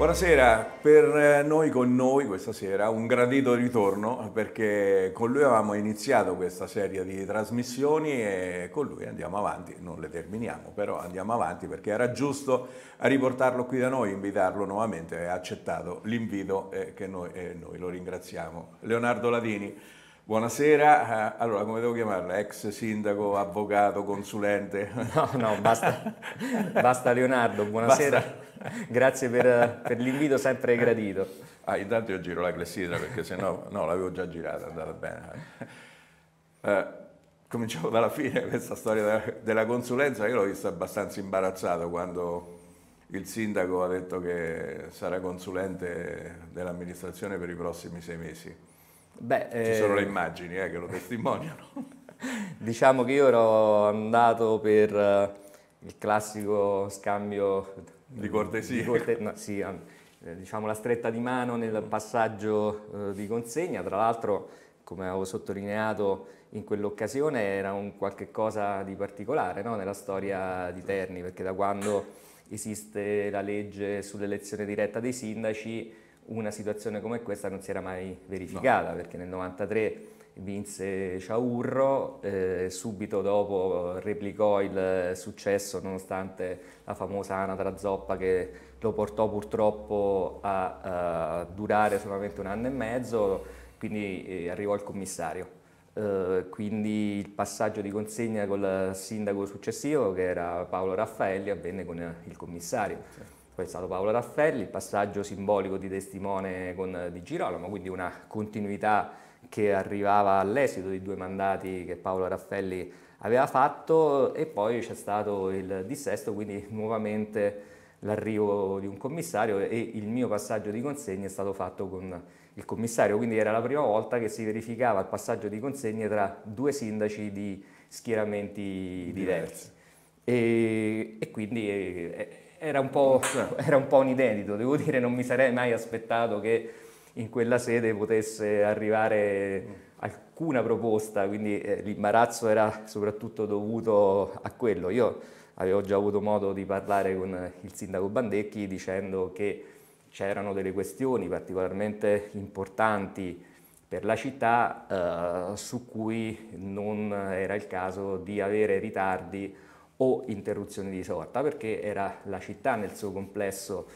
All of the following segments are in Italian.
Buonasera, per eh, noi con noi questa sera un gradito ritorno perché con lui avevamo iniziato questa serie di trasmissioni e con lui andiamo avanti, non le terminiamo però andiamo avanti perché era giusto riportarlo qui da noi, invitarlo nuovamente, ha accettato l'invito eh, che noi, eh, noi lo ringraziamo. Leonardo Ladini. Buonasera, eh, allora come devo chiamarla? Ex sindaco, avvocato, consulente? No, no, basta, basta Leonardo, buonasera, basta. grazie per, per l'invito sempre gradito. Ah, intanto io giro la clessidra perché sennò, no, l'avevo già girata, andava bene. Eh, cominciamo dalla fine, questa storia della, della consulenza, io l'ho vista abbastanza imbarazzato quando il sindaco ha detto che sarà consulente dell'amministrazione per i prossimi sei mesi Beh, Ci sono le eh, immagini eh, che lo testimoniano. diciamo che io ero andato per eh, il classico scambio di cortesia. Di corte- no, sì, eh, diciamo la stretta di mano nel mm. passaggio di consegna, tra l'altro come avevo sottolineato in quell'occasione era un qualche cosa di particolare no? nella storia di Terni, perché da quando esiste la legge sull'elezione diretta dei sindaci una situazione come questa non si era mai verificata, no. perché nel 93 vinse Ciaurro, eh, subito dopo replicò il successo nonostante la famosa anatra zoppa che lo portò purtroppo a, a durare solamente un anno e mezzo, quindi eh, arrivò il commissario. Eh, quindi il passaggio di consegna col sindaco successivo, che era Paolo Raffaelli, avvenne con il commissario. Certo poi è stato Paolo Raffelli, il passaggio simbolico di testimone con eh, Di Girolamo, quindi una continuità che arrivava all'esito di due mandati che Paolo Raffelli aveva fatto e poi c'è stato il dissesto, quindi nuovamente l'arrivo di un commissario e il mio passaggio di consegne è stato fatto con il commissario, quindi era la prima volta che si verificava il passaggio di consegne tra due sindaci di schieramenti diversi. diversi. E, e, quindi è, eh, è, era un po', era un, po un inedito, devo dire, non mi sarei mai aspettato che in quella sede potesse arrivare alcuna proposta, quindi eh, l'imbarazzo era soprattutto dovuto a quello. Io avevo già avuto modo di parlare con il sindaco Bandecchi dicendo che c'erano delle questioni particolarmente importanti per la città eh, su cui non era il caso di avere ritardi o interruzioni di sorta, perché era la città nel suo complesso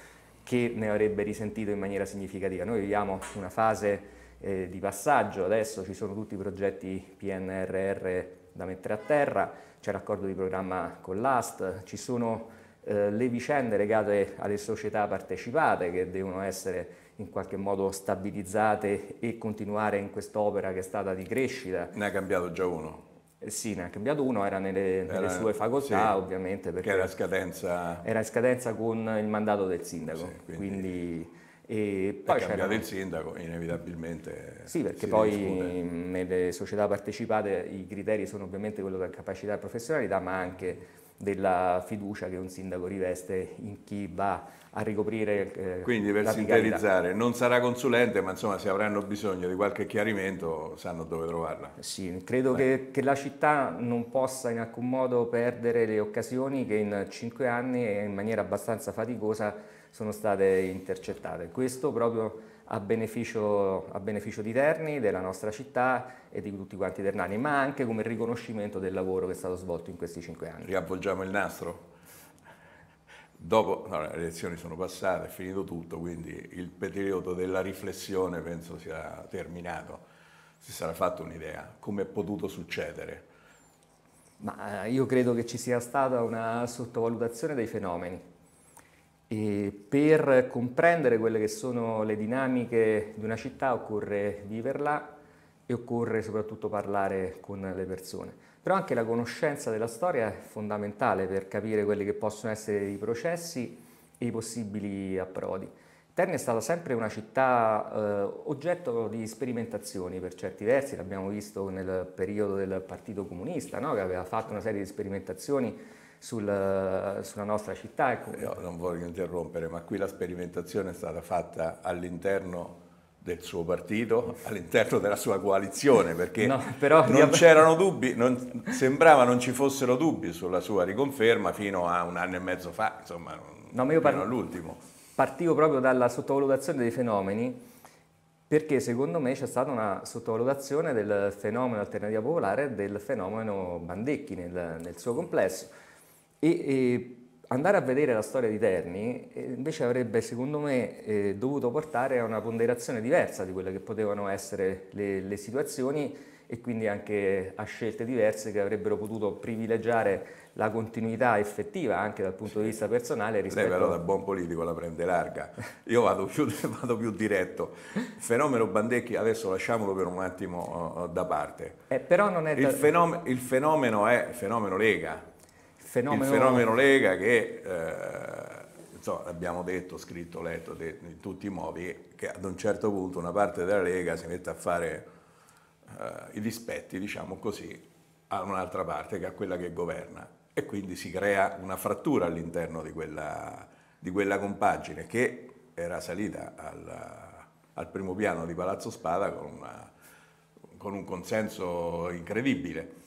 che ne avrebbe risentito in maniera significativa. Noi viviamo una fase eh, di passaggio, adesso ci sono tutti i progetti PNRR da mettere a terra, c'è l'accordo di programma con l'AST, ci sono eh, le vicende legate alle società partecipate che devono essere in qualche modo stabilizzate e continuare in quest'opera che è stata di crescita. Ne ha cambiato già uno. Eh, sì, ne ha cambiato uno, era nelle, nelle era, sue facoltà sì, ovviamente. Perché era scadenza... Era scadenza con il mandato del sindaco, sì, quindi... quindi e poi è cambiato il sindaco, inevitabilmente. Sì, perché poi discute. nelle società partecipate i criteri sono ovviamente quello della capacità e professionalità, ma anche della fiducia che un sindaco riveste in chi va a ricoprire eh, Quindi per sintetizzare, non sarà consulente, ma insomma se avranno bisogno di qualche chiarimento sanno dove trovarla. Sì, credo che, che, la città non possa in alcun modo perdere le occasioni che in cinque anni e in maniera abbastanza faticosa sono state intercettate. Questo proprio a beneficio, a beneficio, di Terni, della nostra città e di tutti quanti i ternani, ma anche come riconoscimento del lavoro che è stato svolto in questi cinque anni. Riavvolgiamo il nastro? Dopo, no, le elezioni sono passate, è finito tutto, quindi il periodo della riflessione penso sia terminato. Si sarà fatta un'idea, come è potuto succedere? Ma eh, io credo che ci sia stata una sottovalutazione dei fenomeni e per comprendere quelle che sono le dinamiche di una città occorre viverla e occorre soprattutto parlare con le persone. Però anche la conoscenza della storia è fondamentale per capire quelli che possono essere i processi e i possibili approdi. Terni è stata sempre una città eh, oggetto di sperimentazioni per certi versi, l'abbiamo visto nel periodo del Partito Comunista, no? che aveva fatto una serie di sperimentazioni sul, sulla nostra città. Io ecco. eh, non voglio interrompere, ma qui la sperimentazione è stata fatta all'interno del suo partito all'interno della sua coalizione perché no, però... non c'erano dubbi, non, sembrava non ci fossero dubbi sulla sua riconferma fino a un anno e mezzo fa, insomma, no, ma io par- all'ultimo. Partivo proprio dalla sottovalutazione dei fenomeni perché secondo me c'è stata una sottovalutazione del fenomeno alternativa popolare e del fenomeno Bandecchi nel, nel suo complesso. E, e andare a vedere la storia di Terni eh, invece avrebbe, secondo me, eh, dovuto portare a una ponderazione diversa di quelle che potevano essere le, le situazioni e quindi anche a scelte diverse che avrebbero potuto privilegiare la continuità effettiva anche dal punto di vista personale rispetto... Lei però da buon politico la prende larga, io vado più, vado più diretto. Fenomeno Bandecchi adesso lasciamolo per un attimo uh, da parte. Eh, però non è... Il, da... fenomeno, il fenomeno è fenomeno Lega, fenomeno... il fenomeno Lega che eh, insomma, abbiamo detto, scritto, letto detto, in tutti i modi, che ad un certo punto una parte della Lega si mette a fare eh, i dispetti, diciamo così, a un'altra parte che a quella che governa e quindi si crea una frattura all'interno di quella, di quella compagine che era salita al, al, primo piano di Palazzo Spada con, una, con un consenso incredibile.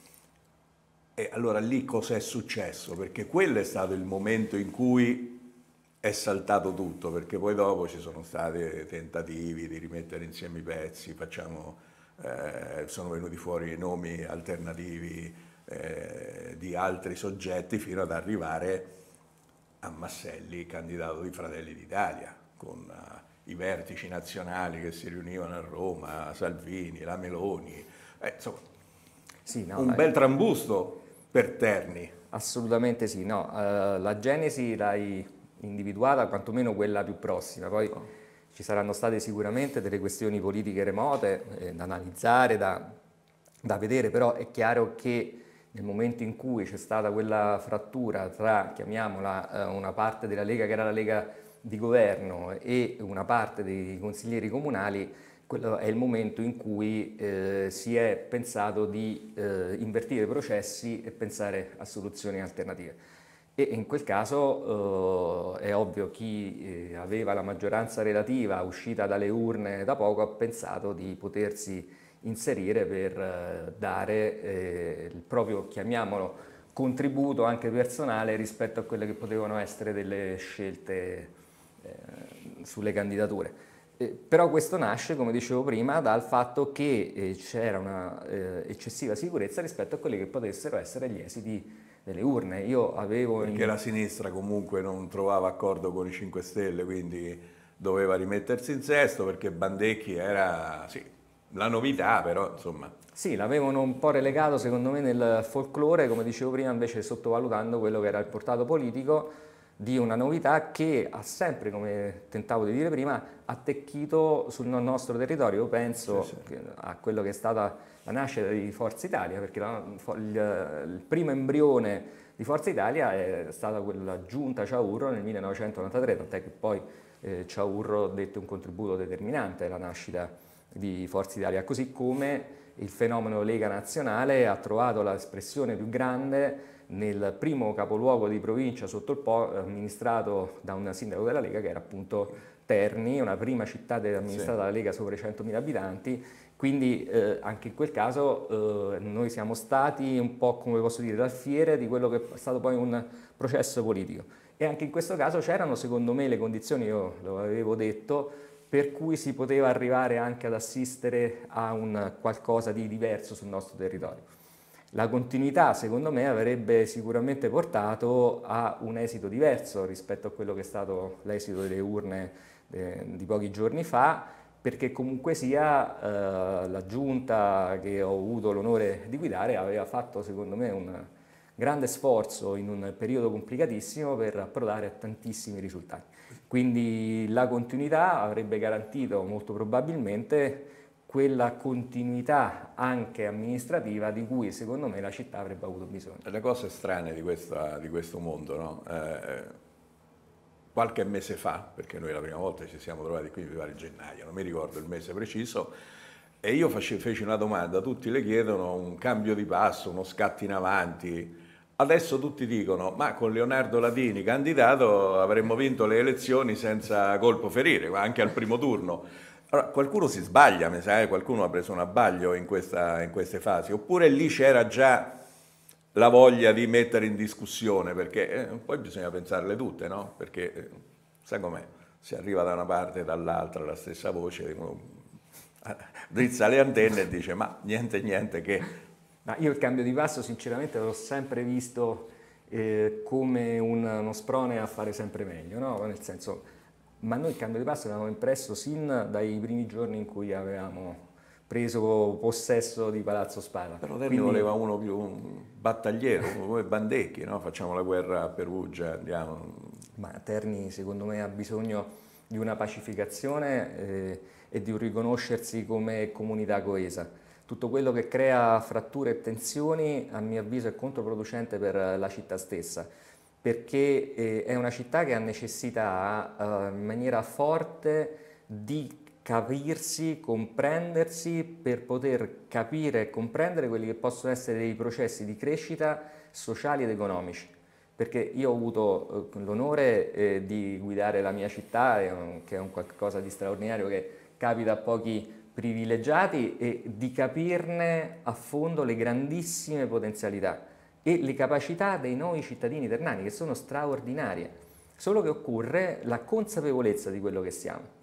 E allora lì cos'è successo? Perché quello è stato il momento in cui è saltato tutto, perché poi dopo ci sono stati tentativi di rimettere insieme i pezzi, facciamo, eh, sono venuti fuori nomi alternativi eh, di altri soggetti fino ad arrivare a Masselli, candidato di Fratelli d'Italia, con eh, i vertici nazionali che si riunivano a Roma, Salvini, la Meloni, eh, insomma, sì, no, un dai. bel trambusto per Terni. Assolutamente sì, no, uh, la genesi l'hai individuata quantomeno quella più prossima, poi oh. ci saranno state sicuramente delle questioni politiche remote eh, da analizzare, da, da, vedere, però è chiaro che nel momento in cui c'è stata quella frattura tra, chiamiamola, uh, una parte della Lega che era la Lega di governo e una parte dei consiglieri comunali, quello è il momento in cui eh, si è pensato di eh, invertire i processi e pensare a soluzioni alternative. E in quel caso eh, è ovvio chi eh, aveva la maggioranza relativa uscita dalle urne da poco ha pensato di potersi inserire per eh, dare eh, il proprio, chiamiamolo, contributo anche personale rispetto a quelle che potevano essere delle scelte sulle candidature. Eh, però questo nasce, come dicevo prima, dal fatto che eh, c'era una eh, eccessiva sicurezza rispetto a quelli che potessero essere gli esiti delle urne. Io avevo Perché in... la sinistra comunque non trovava accordo con i 5 Stelle, quindi doveva rimettersi in sesto perché Bandecchi era sì, la novità, però insomma... Sì, l'avevano un po' relegato secondo me nel folklore, come dicevo prima, invece sottovalutando quello che era il portato politico di una novità che ha sempre, come tentavo di dire prima, attecchito sul nostro territorio. Io penso sì, sì. a quello che è stata la nascita di Forza Italia, perché la, il, il, primo embrione di Forza Italia è stata quella giunta Ciaurro nel 1993, tant'è che poi eh, Ciaurro dette un contributo determinante alla nascita di Forza Italia, così come il fenomeno Lega Nazionale ha trovato l'espressione più grande nel primo capoluogo di provincia sotto il Po eh, amministrato da un sindaco della Lega che era appunto Terni, una prima città amministrata sì. dalla Lega sopra i 100.000 abitanti, quindi eh, anche in quel caso eh, noi siamo stati un po' come posso dire dal fiere di quello che è stato poi un processo politico e anche in questo caso c'erano secondo me le condizioni, io lo avevo detto, per cui si poteva arrivare anche ad assistere a un qualcosa di diverso sul nostro territorio. La continuità, secondo me, avrebbe sicuramente portato a un esito diverso rispetto a quello che è stato l'esito delle urne eh, di pochi giorni fa, perché comunque sia eh, la giunta che ho avuto l'onore di guidare aveva fatto, secondo me, un grande sforzo in un periodo complicatissimo per approdare a tantissimi risultati. Quindi la continuità avrebbe garantito molto probabilmente quella continuità anche amministrativa di cui secondo me la città avrebbe avuto bisogno. Le cose strane di, questa, di questo mondo, no? eh, qualche mese fa, perché noi la prima volta ci siamo trovati qui, mi pare gennaio, non mi ricordo il mese preciso, e io feci, feci una domanda, tutti le chiedono un cambio di passo, uno scatto in avanti, Adesso tutti dicono, ma con Leonardo Latini candidato avremmo vinto le elezioni senza colpo ferire, anche al primo turno. Allora, qualcuno si sbaglia, mi sa, eh, qualcuno ha preso un abbaglio in, questa, in queste fasi, oppure lì c'era già la voglia di mettere in discussione, perché eh, poi bisogna pensarle tutte, no? Perché, eh, sai com'è, si arriva da una parte e dall'altra la stessa voce, uno drizza le antenne e dice ma niente, niente che... Ma io il cambio di passo sinceramente l'ho sempre visto eh, come un, uno sprone a fare sempre meglio, no? Nel senso ma noi il cambio di passo l'avevamo impresso sin dai primi giorni in cui avevamo preso possesso di Palazzo Spada. Però Terni Quindi... voleva uno più un battagliero, come Bandecchi, no? facciamo la guerra a Perugia, andiamo. Ma Terni secondo me ha bisogno di una pacificazione eh, e di un riconoscersi come comunità coesa. Tutto quello che crea fratture e tensioni a mio avviso è controproducente per la città stessa perché eh, è una città che ha necessità eh, in maniera forte di capirsi, comprendersi per poter capire e comprendere quelli che possono essere dei processi di crescita sociali ed economici. Perché io ho avuto eh, l'onore eh, di guidare la mia città, che è un qualcosa di straordinario che capita a pochi privilegiati, e di capirne a fondo le grandissime potenzialità e le capacità dei noi cittadini ternani che sono straordinarie, solo che occorre la consapevolezza di quello che siamo.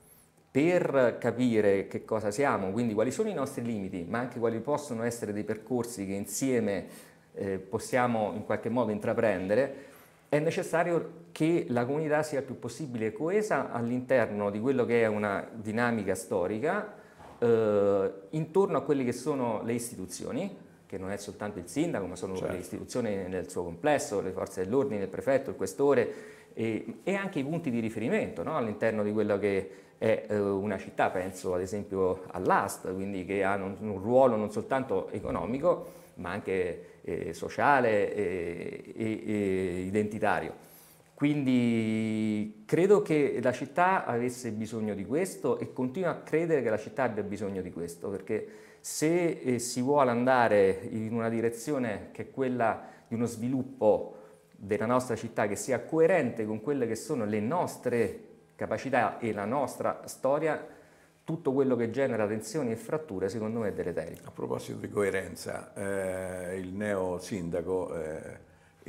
Per capire che cosa siamo, quindi quali sono i nostri limiti, ma anche quali possono essere dei percorsi che insieme eh, possiamo in qualche modo intraprendere, è necessario che la comunità sia il più possibile coesa all'interno di quello che è una dinamica storica eh, intorno a quelle che sono le istituzioni, che non è soltanto il sindaco, ma sono certo. le istituzioni nel suo complesso, le forze dell'ordine, il prefetto, il questore e, e anche i punti di riferimento no? all'interno di quella che è eh, una città, penso ad esempio all'AST, quindi che ha un, un ruolo non soltanto economico, ma anche eh, sociale e, e, e, identitario. Quindi credo che la città avesse bisogno di questo e continuo a credere che la città abbia bisogno di questo, perché se eh, si vuole andare in una direzione che è quella di uno sviluppo della nostra città che sia coerente con quelle che sono le nostre capacità e la nostra storia, tutto quello che genera tensioni e fratture secondo me è deleterio. A proposito di coerenza, eh, il neo sindaco eh,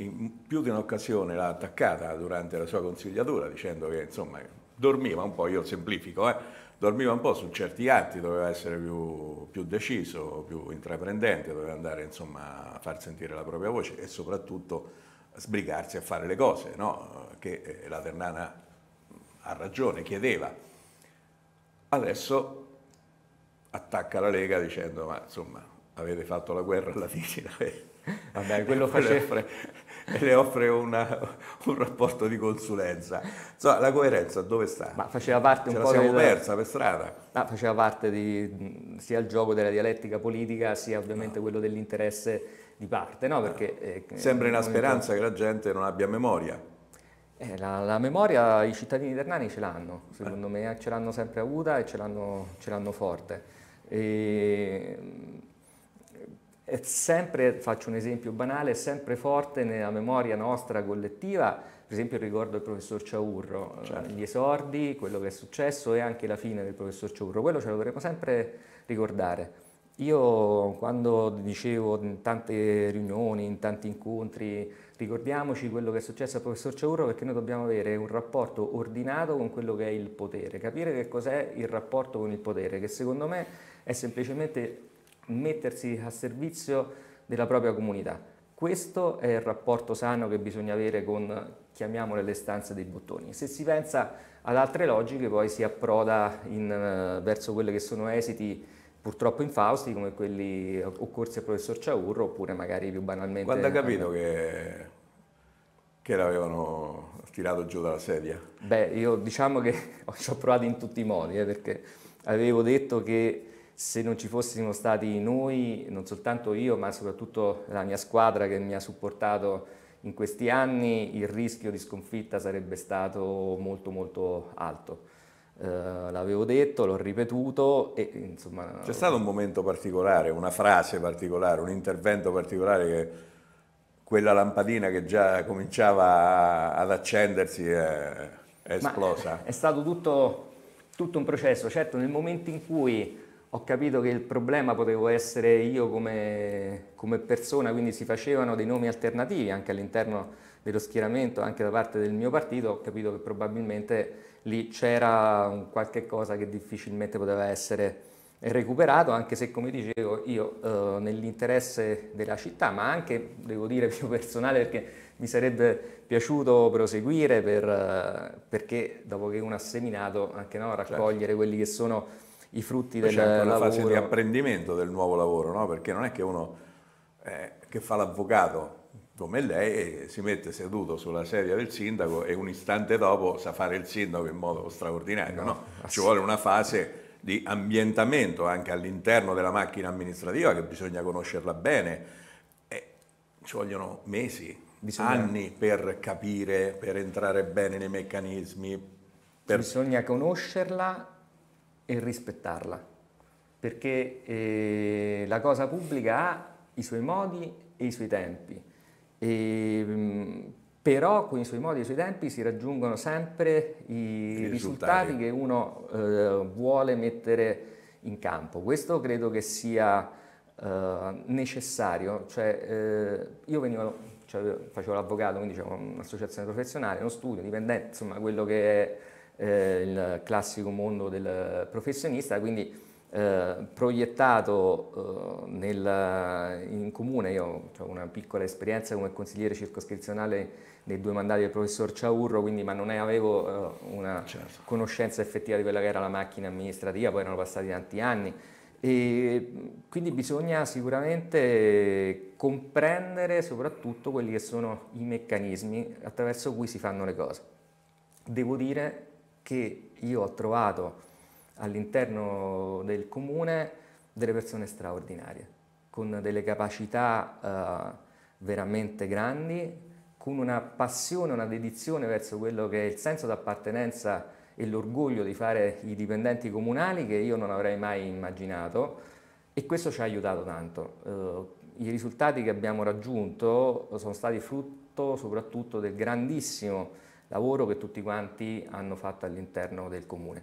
in più di un'occasione l'ha attaccata durante la sua consigliatura dicendo che insomma dormiva un po', io semplifico, eh, dormiva un po' su certi atti, doveva essere più, più deciso, più intraprendente, doveva andare insomma, a far sentire la propria voce e soprattutto sbrigarsi a fare le cose no? che eh, la Ternana ha ragione, chiedeva. Adesso attacca la Lega dicendo ma insomma avete fatto la guerra alla Titina. Vabbè, eh, quello, quello faceva e le offre una, un rapporto di consulenza. Insomma, la coerenza dove sta? Ma faceva parte Ce un po' siamo della... persa per strada. Ma faceva parte di, sia il gioco della dialettica politica, sia ovviamente no. quello dell'interesse di parte, no? Perché, eh, Sembra una speranza che la gente non abbia memoria. Eh, la, la, memoria i cittadini ternani ce l'hanno, secondo eh. me ce l'hanno sempre avuta e ce l'hanno, forte. E è sempre, faccio un esempio banale, è sempre forte nella memoria nostra collettiva, per esempio ricordo il professor Ciaurro, eh, certo. gli esordi, quello che è successo e anche la fine del professor Ciaurro, quello ce lo dovremo sempre ricordare. Io quando dicevo in tante riunioni, in tanti incontri, ricordiamoci quello che è successo al professor Ciaurro perché noi dobbiamo avere un rapporto ordinato con quello che è il potere, capire che cos'è il rapporto con il potere, che secondo me è semplicemente mettersi a servizio della propria comunità. Questo è il rapporto sano che bisogna avere con, chiamiamole, le stanze dei bottoni. Se si pensa ad altre logiche poi si approda in, eh, verso quelli che sono esiti purtroppo infausti come quelli occorsi al professor Ciaurro oppure magari più banalmente... Quando ha capito che, che l'avevano tirato giù dalla sedia? Beh, io diciamo che ci ho provato in tutti i modi eh, perché avevo detto che se non ci fossimo stati noi, non soltanto io, ma soprattutto la mia squadra che mi ha supportato in questi anni, il rischio di sconfitta sarebbe stato molto molto alto. Eh, l'avevo detto, l'ho ripetuto e insomma... C'è stato un momento particolare, una frase particolare, un intervento particolare che quella lampadina che già cominciava ad accendersi è, è esplosa. Ma è stato tutto, tutto un processo, certo nel momento in cui ho capito che il problema potevo essere io come, come persona, quindi si facevano dei nomi alternativi anche all'interno dello schieramento, anche da parte del mio partito, ho capito che probabilmente lì c'era qualche cosa che difficilmente poteva essere recuperato, anche se come dicevo io eh, nell'interesse della città, ma anche devo dire più personale perché mi sarebbe piaciuto proseguire per, eh, perché dopo che uno ha seminato anche no, certo. raccogliere certo. quelli che sono i frutti Poi del lavoro. C'è anche una lavoro. fase di apprendimento del nuovo lavoro, no? perché non è che uno eh, che fa l'avvocato come lei e si mette seduto sulla sedia del sindaco e un istante dopo sa fare il sindaco in modo straordinario, no? ci vuole una fase di ambientamento anche all'interno della macchina amministrativa che bisogna conoscerla bene, e ci vogliono mesi, bisogna... anni per capire, per entrare bene nei meccanismi. Per... Bisogna conoscerla e rispettarla, perché eh, la cosa pubblica ha i suoi modi e i suoi tempi, e, ehm, però con i suoi modi e i suoi tempi si raggiungono sempre i, I risultati. risultati. che uno eh, vuole mettere in campo. Questo credo che sia eh, necessario, cioè, eh, io venivo cioè, facevo l'avvocato, quindi c'è un'associazione professionale, uno studio, dipendente, insomma quello che è eh, il classico mondo del professionista, quindi eh, proiettato eh, nel, in comune, io ho una piccola esperienza come consigliere circoscrizionale nei due mandati del professor Ciaurro, quindi, ma non è, avevo eh, una certo. conoscenza effettiva di quella che era la macchina amministrativa, poi erano passati tanti anni. E quindi bisogna sicuramente comprendere soprattutto quelli che sono i meccanismi attraverso cui si fanno le cose. Devo dire che io ho trovato all'interno del comune delle persone straordinarie, con delle capacità eh, veramente grandi, con una passione, una dedizione verso quello che è il senso d'appartenenza e l'orgoglio di fare i dipendenti comunali che io non avrei mai immaginato e questo ci ha aiutato tanto. Eh, I risultati che abbiamo raggiunto sono stati frutto soprattutto del grandissimo lavoro che tutti quanti hanno fatto all'interno del comune.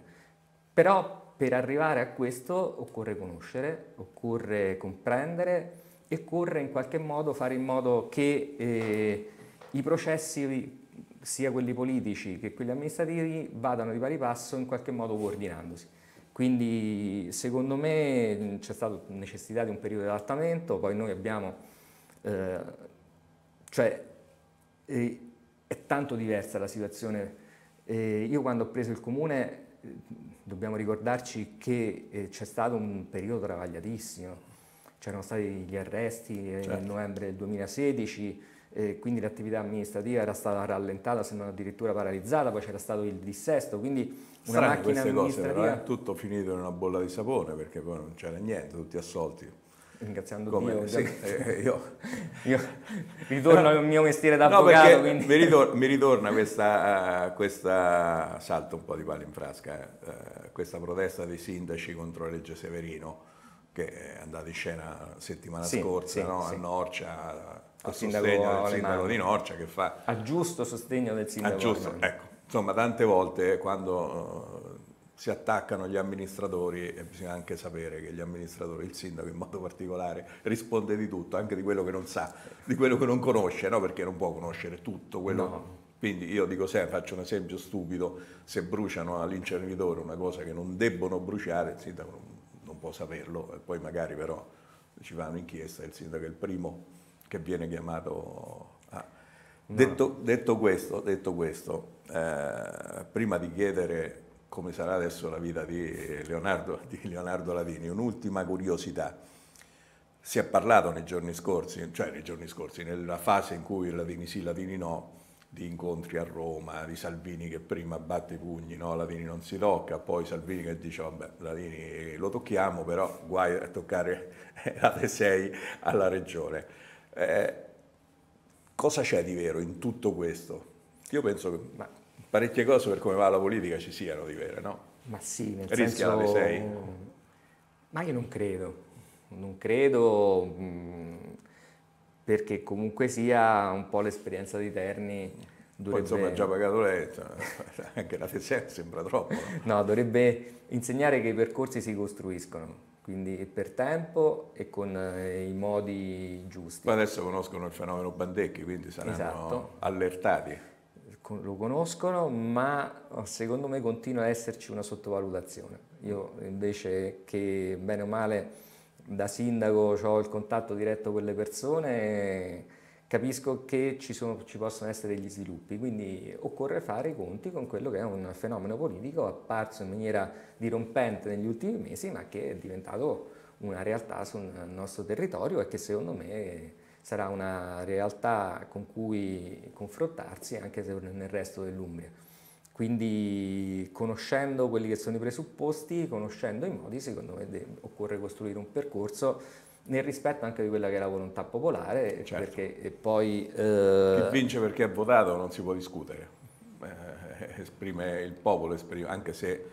Però per arrivare a questo occorre conoscere, occorre comprendere e occorre in qualche modo fare in modo che eh, i processi sia quelli politici che quelli amministrativi vadano di pari passo in qualche modo coordinandosi. Quindi secondo me c'è stata necessità di un periodo di adattamento, poi noi abbiamo, eh, cioè eh, è tanto diversa la situazione. Eh, io quando ho preso il comune eh, dobbiamo ricordarci che eh, c'è stato un periodo travagliatissimo, c'erano stati gli arresti eh, certo. nel novembre del 2016, eh, quindi l'attività amministrativa era stata rallentata, se non addirittura paralizzata, poi c'era stato il dissesto, quindi una Strane macchina amministrativa... Cose, però, eh? Tutto finito in una bolla di sapone perché poi non c'era niente, tutti assolti. Ringraziando Come? Dio. Sì, eh, io. io. ritorno al mio mestiere da avvocato. quindi... mi, ritorna, mi ritorna questa, uh, questa, salto un po' di palla in frasca, uh, questa protesta dei sindaci contro la legge Severino che è andata in scena settimana sì, scorsa sì, no? a Norcia, a sindaco, sostegno del sindaco di Norcia che fa... A giusto sostegno del sindaco. A giusto, ecco. Insomma, tante volte quando si attaccano gli amministratori e bisogna anche sapere che gli amministratori, il sindaco in modo particolare, risponde di tutto, anche di quello che non sa, di quello che non conosce, no? perché non può conoscere tutto quello... No. Quindi io dico sempre, faccio un esempio stupido, se bruciano all'inceneritore una cosa che non debbono bruciare, il sindaco non, non può saperlo, e poi magari però ci fa un'inchiesta e il sindaco è il primo che viene chiamato a... No. Detto, detto, questo, detto questo eh, prima di chiedere come sarà adesso la vita di Leonardo, di Leonardo Lavini. Un'ultima curiosità. Si è parlato nei giorni scorsi, cioè nei giorni scorsi, nella fase in cui Lavini sì, Lavini no, di incontri a Roma, di Salvini che prima batte i pugni, no, Lavini non si tocca, poi Salvini che dice vabbè Lavini lo tocchiamo, però guai a toccare la T6 alla regione. Eh, cosa c'è di vero in tutto questo? Io penso che ma, parecchie cose per come va la politica ci siano di vero, no? Ma sì, nel Rischia senso... la De Ma io non credo, non credo mh, mm, perché comunque sia un po' l'esperienza di Terni... Dovrebbe... Poi insomma ha già pagato lei, eh. anche la tesina sembra troppo. No? no, dovrebbe insegnare che i percorsi si costruiscono, quindi per tempo e con eh, i modi giusti. Ma adesso conoscono il fenomeno Bandecchi, quindi saranno esatto. allertati lo conoscono, ma eh, secondo me continua ad esserci una sottovalutazione. Io invece che bene o male da sindaco ho il contatto diretto con le persone, capisco che ci, sono, ci, possono essere degli sviluppi, quindi occorre fare i conti con quello che è un fenomeno politico apparso in maniera dirompente negli ultimi mesi, ma che è diventato una realtà sul nostro territorio e che secondo me sarà una realtà con cui confrontarsi anche nel resto dell'Umbria. Quindi conoscendo quelli che sono i presupposti, conoscendo i modi, secondo me occorre costruire un percorso nel rispetto anche di quella che è la volontà popolare, certo. perché poi... Eh... Chi vince perché ha votato non si può discutere, eh, esprime il popolo, esprime, anche se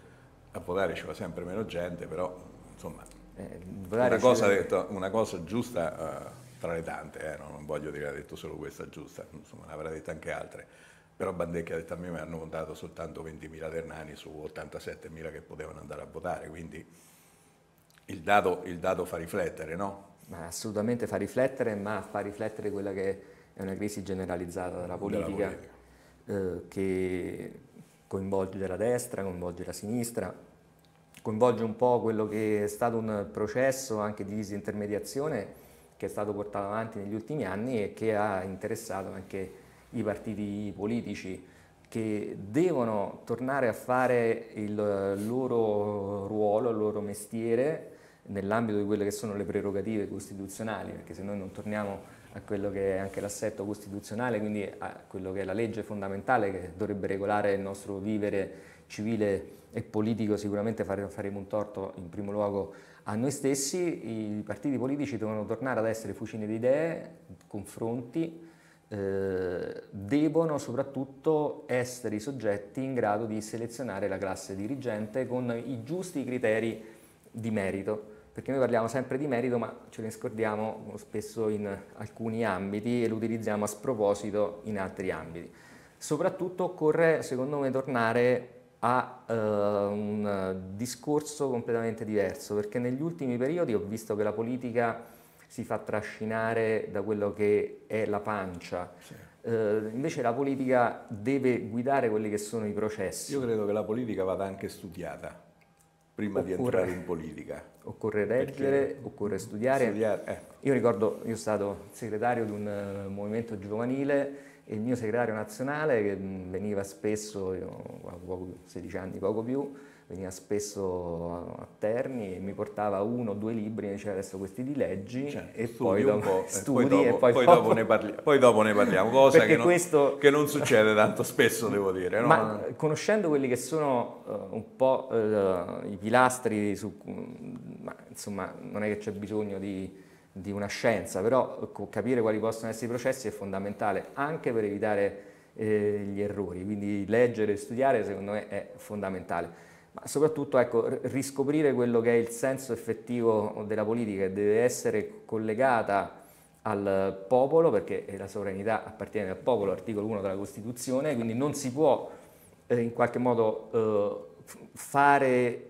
a votare ci va sempre meno gente, però insomma... Eh, una, cosa, detto, una, cosa, giusta... Eh, tra le tante, eh, non voglio dire che ha detto solo questa giusta, insomma ne avrà dette anche altre, però Bandecchi ha detto a me mi hanno votato soltanto 20.000 ternani su 87.000 che potevano andare a votare, quindi il dato, il dato fa riflettere, no? Ma assolutamente fa riflettere, ma fa riflettere quella che è una crisi generalizzata della politica, della politica. Eh, che coinvolge la destra, coinvolge la sinistra, coinvolge un po' quello che è stato un processo anche di disintermediazione che è stato portato avanti negli ultimi anni e che ha interessato anche i partiti politici che devono tornare a fare il loro ruolo, il loro mestiere nell'ambito di quelle che sono le prerogative costituzionali, perché se noi non torniamo a quello che è anche l'assetto costituzionale, quindi a quello che è la legge fondamentale che dovrebbe regolare il nostro vivere civile e politico sicuramente faremo un torto in primo luogo a noi stessi, i partiti politici devono tornare ad essere fucine di idee, confronti, eh, devono soprattutto essere i soggetti in grado di selezionare la classe dirigente con i giusti criteri di merito perché noi parliamo sempre di merito ma ce ne scordiamo spesso in alcuni ambiti e lo utilizziamo a sproposito in altri ambiti. Soprattutto occorre secondo me tornare ha eh, un discorso completamente diverso, perché negli ultimi periodi ho visto che la politica si fa trascinare da quello che è la pancia. Sì. Eh, invece la politica deve guidare quelli che sono i processi. Io credo che la politica vada anche studiata prima occorre, di entrare in politica. Occorre leggere, perché... occorre studiare. studiare eh. Io ricordo, io sono stato segretario di un eh, movimento giovanile e il mio segretario nazionale che veniva spesso, io avevo 16 anni, poco più, veniva spesso a Terni e mi portava uno o due libri e diceva adesso questi li leggi cioè, e poi dopo, eh, studi poi dopo, e poi, poi, dopo dopo parli, poi, dopo, ne parliamo, cosa che non, che non, succede tanto spesso devo dire. No? Ma conoscendo quelli che sono uh, un po' uh, i pilastri, su, ma, insomma non è che c'è bisogno di di una scienza, però capire quali possono essere i processi è fondamentale anche per evitare eh, gli errori, quindi leggere e studiare secondo me è fondamentale. Ma soprattutto ecco, riscoprire quello che è il senso effettivo della politica, deve essere collegata al popolo, perché eh, la sovranità appartiene al popolo, articolo 1 della Costituzione, quindi non si può eh, in qualche modo eh, fare eh,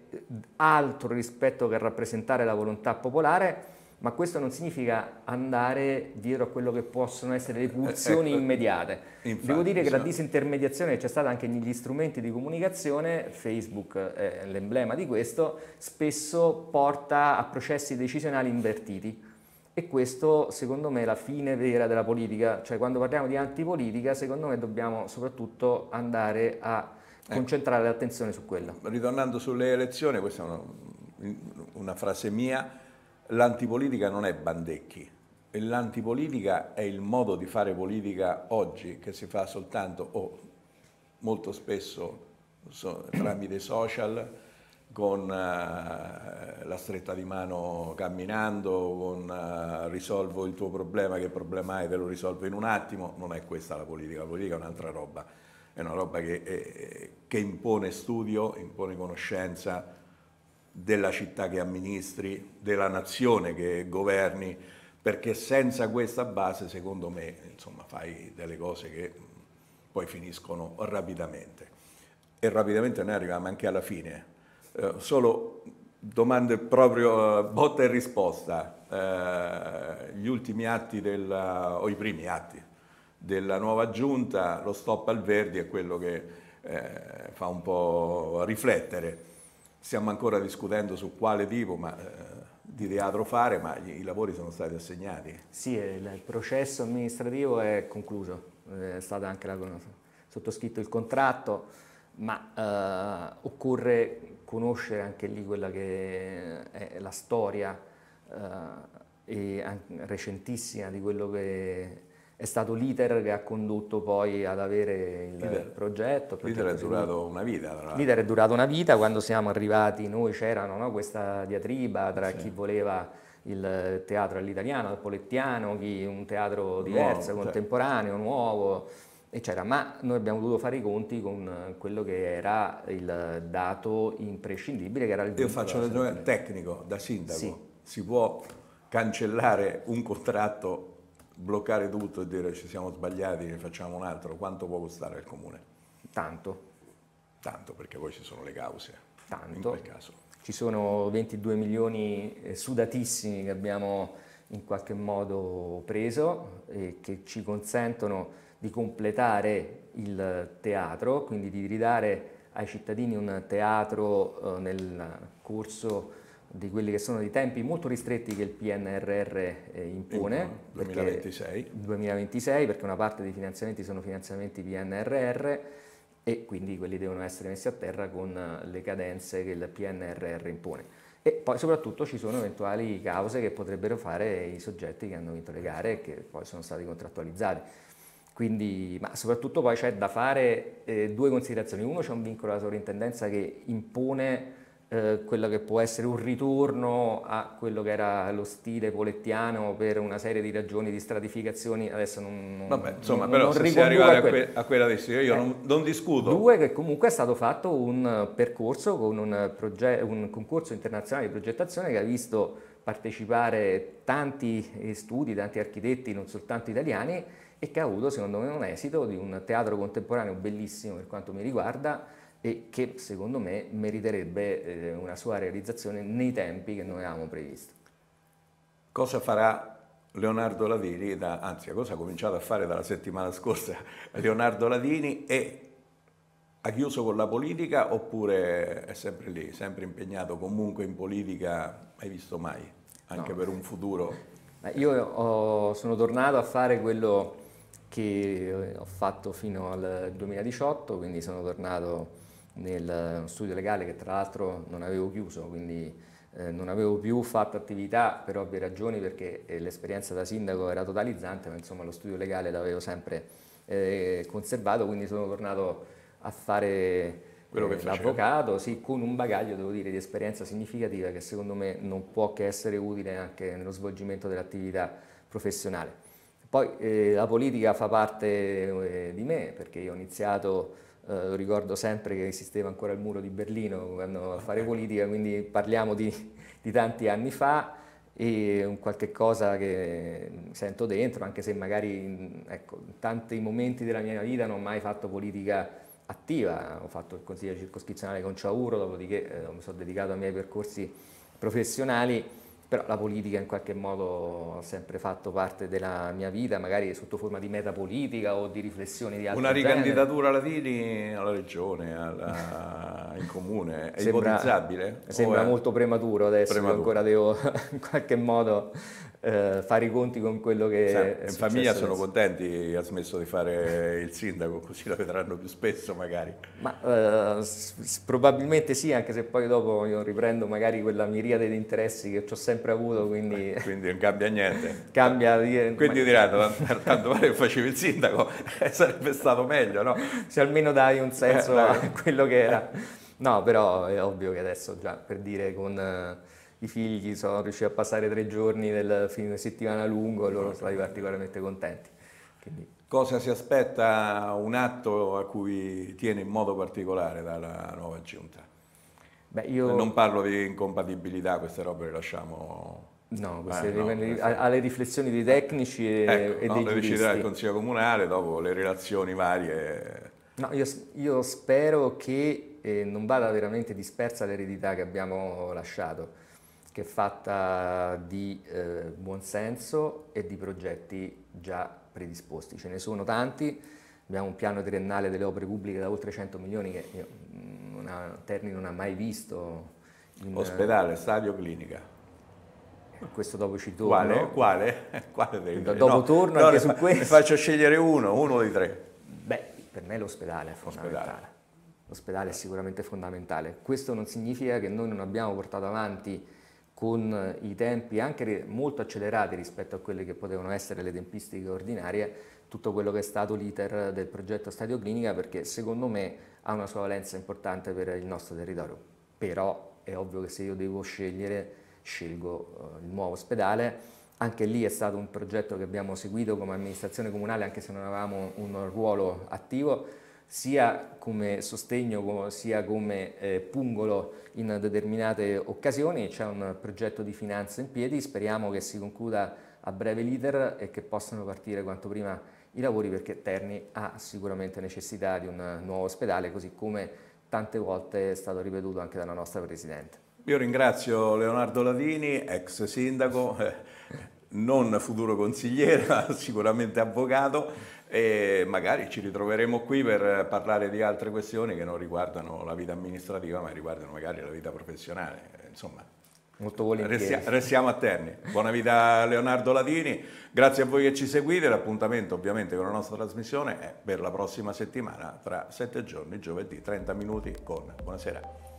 altro rispetto che rappresentare la volontà popolare, ma questo non significa andare dietro a quello che possono essere le eh, pulsioni ecco, immediate. Infatti, Devo dire che la disintermediazione che c'è stata anche negli strumenti di comunicazione, Facebook è l'emblema di questo, spesso porta a processi decisionali invertiti. E questo secondo me è la fine vera della politica, cioè quando parliamo di antipolitica secondo me dobbiamo soprattutto andare a ecco. concentrare ecco. l'attenzione su quello. Ritornando sulle elezioni, questa è una, una frase mia, l'antipolitica non è Bandecchi, l'antipolitica è il modo di fare politica oggi che si fa soltanto o molto spesso so, tramite social, con uh, la stretta di mano camminando, con uh, risolvo il tuo problema, che problema hai, te lo risolvo in un attimo, non è questa la politica, la politica è un'altra roba, è una roba che, eh, che impone studio, impone conoscenza, della città che amministri, della nazione che governi, perché senza questa base secondo me insomma, fai delle cose che poi finiscono rapidamente e rapidamente noi arriviamo anche alla fine. Eh, solo domande proprio eh, botta e risposta, eh, gli ultimi atti della, o i primi atti della nuova giunta, lo stop al Verdi è quello che eh, fa un po' riflettere stiamo ancora discutendo su quale tipo ma, eh, di teatro fare, ma gli, i lavori sono stati assegnati. Sì, eh, il processo amministrativo è concluso, eh, è stato anche la, sottoscritto il contratto, ma eh, occorre conoscere anche lì quella che è la storia eh, recentissima di quello che è stato l'iter che ha condotto poi ad avere il L'iter. progetto. l'iter è durato una vita. L'iter è durato una vita, quando siamo arrivati noi c'erano no, questa diatriba tra sì. chi voleva il teatro all'italiano, al polettiano, chi un teatro diverso, nuovo, certo. contemporaneo, certo. nuovo, eccetera. Ma noi abbiamo dovuto fare i conti con quello che era il dato imprescindibile, che era il... Io faccio un ragionamento tecnico, da sindaco. Sì. Si può cancellare un contratto bloccare tutto e dire ci siamo sbagliati, ne facciamo un altro, quanto può costare al comune? Tanto. Tanto, perché poi ci sono le cause. Tanto. In quel caso. Ci sono 22 milioni eh, sudatissimi che abbiamo in qualche modo preso e che ci consentono di completare il teatro, quindi di ridare ai cittadini un teatro eh, nel corso di quelli che sono i tempi molto ristretti che il PNRR eh, impone. 2026. Perché, 2026, perché una parte dei finanziamenti sono finanziamenti PNRR e quindi quelli devono essere messi a terra con eh, le cadenze che il PNRR impone. E poi soprattutto ci sono eventuali cause che potrebbero fare i soggetti che hanno vinto le gare e che poi sono stati contrattualizzati. Quindi, ma soprattutto poi c'è da fare eh, due considerazioni. Uno c'è un vincolo della sovrintendenza che impone eh, quello che può essere un ritorno a quello che era lo stile polettiano per una serie di ragioni di stratificazioni, adesso non, non Vabbè, insomma, non, però non se si è arrivati a, que- a, quella decisione, io eh, non, non, discuto. Due, che comunque è stato fatto un eh, percorso con un, proge- un concorso internazionale di progettazione che ha visto partecipare tanti studi, tanti architetti, non soltanto italiani, e che ha avuto secondo me un esito di un teatro contemporaneo bellissimo per quanto mi riguarda, e che secondo me meriterebbe eh, una sua realizzazione nei tempi che noi avevamo previsto. Cosa farà Leonardo Lavini, da, anzi cosa ha cominciato a fare dalla settimana scorsa Leonardo Lavini e ha chiuso con la politica oppure è sempre lì, sempre impegnato comunque in politica, mai visto mai, anche no. per un futuro? Io ho, sono tornato a fare quello che ho fatto fino al 2018, quindi sono tornato nel eh, studio legale che tra l'altro non avevo chiuso, quindi eh, non avevo più fatto attività per ovvie ragioni perché eh, l'esperienza da sindaco era totalizzante, ma insomma lo studio legale l'avevo sempre eh, conservato, quindi sono tornato a fare eh, l'avvocato, sì, con un bagaglio devo dire di esperienza significativa che secondo me non può che essere utile anche nello svolgimento dell'attività professionale. Poi eh, la politica fa parte di me perché io ho iniziato eh, ricordo sempre che esisteva ancora il muro di Berlino quando a fare politica, quindi parliamo di, di tanti anni fa e un qualche cosa che sento dentro, anche se magari ecco, in tanti momenti della mia vita non ho mai fatto politica attiva, ho fatto il consiglio circoscrizionale con Ciauro, dopodiché eh, mi sono dedicato ai miei percorsi professionali però la politica in qualche modo ha sempre fatto parte della mia vita, magari sotto forma di metapolitica o di riflessioni di altri Una ricandidatura alla Tini alla regione, alla... in comune, è sembra, ipotizzabile? Sembra molto prematuro adesso, prematuro. ancora devo in qualche modo eh, fare i conti con quello che sì, è in famiglia sono contenti che ha smesso di fare il sindaco così la vedranno più spesso magari ma eh, probabilmente sì anche se poi dopo io riprendo magari quella miriade di interessi che ho sempre avuto quindi, eh, quindi non cambia niente cambia quindi ma... diranno tanto vale che facevi il sindaco eh, sarebbe stato meglio no? se almeno dai un senso eh, a quello che era no però è ovvio che adesso già per dire con eh, i figli sono riusciti a passare tre giorni del fine settimana lungo e loro sono stati particolarmente contenti. Quindi. Cosa si aspetta un atto a cui tiene in modo particolare dalla nuova giunta? Beh, io... Non parlo di incompatibilità, queste robe le lasciamo... No, ah, queste eh, rimangono no, alle riflessioni dei tecnici e, ecco, e no, dei giuristi. deciderà il Consiglio Comunale dopo le relazioni varie. No, io, io spero che eh, non vada veramente dispersa l'eredità che abbiamo lasciato che è fatta di eh, buonsenso e di progetti già predisposti. Ce ne sono tanti, abbiamo un piano triennale delle opere pubbliche da oltre 100 milioni che mm, non ha, Terni non ha mai visto. In, Ospedale, stadio, clinica eh, questo dopo ci torno. Quale? Quale? Quale dei Do, Dopo no, torno no, anche su fa, questo. faccio scegliere uno, uno dei tre. Beh, per me l'ospedale è fondamentale. L'ospedale, l'ospedale è sicuramente fondamentale. Questo non significa che noi non abbiamo portato avanti con i tempi anche molto accelerati rispetto a quelle che potevano essere le tempistiche ordinarie, tutto quello che è stato l'iter del progetto Stadio Clinica perché secondo me ha una sua valenza importante per il nostro territorio. Però è ovvio che se io devo scegliere, scelgo uh, il nuovo ospedale. Anche lì è stato un progetto che abbiamo seguito come amministrazione comunale anche se non avevamo un ruolo attivo sia come sostegno sia come eh, pungolo in determinate occasioni, c'è un progetto di finanza in piedi, speriamo che si concluda a breve l'iter e che possano partire quanto prima i lavori perché Terni ha sicuramente necessità di un nuovo ospedale, così come tante volte è stato ripetuto anche dalla nostra Presidente. Io ringrazio Leonardo Ladini, ex sindaco, eh, non futuro consigliere, ma sicuramente avvocato e magari ci ritroveremo qui per parlare di altre questioni che non riguardano la vita amministrativa ma riguardano magari la vita professionale. Insomma, Molto volentieri. Restia, restiamo a Terni. Buona vita Leonardo Ladini grazie a voi che ci seguite, l'appuntamento ovviamente con la nostra trasmissione è per la prossima settimana tra sette giorni, giovedì 30 minuti con Buonasera.